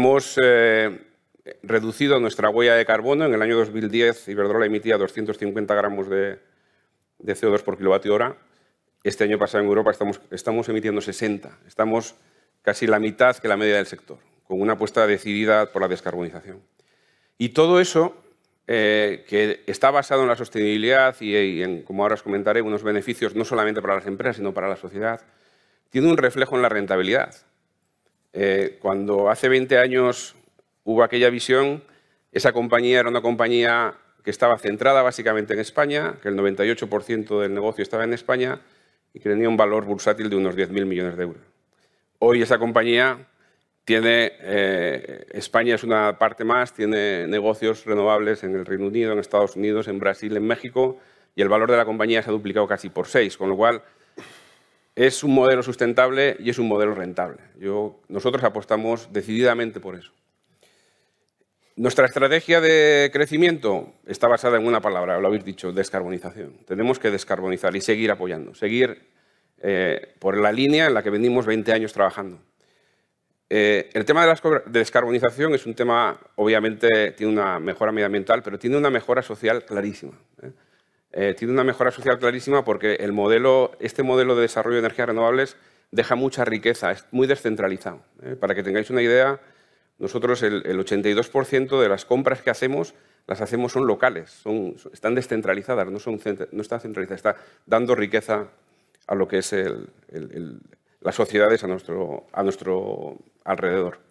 Hemos eh, reducido nuestra huella de carbono. En el año 2010 Iberdrola emitía 250 gramos de, CO2 por kilovatio hora. Este año pasado en Europa estamos, emitiendo 60. Estamos casi la mitad que la media del sector, con una apuesta decidida por la descarbonización. Y todo eso eh, que está basado en la sostenibilidad y, en, como ahora os comentaré, unos beneficios no solamente para las empresas, sino para la sociedad, tiene un reflejo en la rentabilidad. Eh, cuando hace 20 años hubo aquella visión, esa compañía era una compañía que estaba centrada básicamente en España, que el 98% del negocio estaba en España y que tenía un valor bursátil de unos 10.000 millones de euros. Hoy esa compañía tiene, eh, España es una parte más, tiene negocios renovables en el Reino Unido, en Estados Unidos, en Brasil, en México, y el valor de la compañía se ha duplicado casi por seis, con lo cual es un modelo sustentable y es un modelo rentable. nosotros apostamos decididamente por eso. Nuestra estrategia de crecimiento está basada en una palabra, lo habéis dicho, descarbonización. Tenemos que descarbonizar y seguir apoyando, seguir eh, por la línea en la que venimos 20 años trabajando. Eh, el tema de la descarbonización es un tema, obviamente, tiene una mejora medioambiental, pero tiene una mejora social clarísima. ¿eh? Eh, tiene una mejora social clarísima porque el modelo, este modelo de desarrollo de energías renovables deja mucha riqueza, es muy descentralizado. ¿eh? Para que tengáis una idea, nosotros el, 82% de las compras que hacemos las hacemos son locales, son, están descentralizadas, no, son, no están centralizadas, está dando riqueza a lo que es el, las sociedades a nuestro, a nuestro alrededor.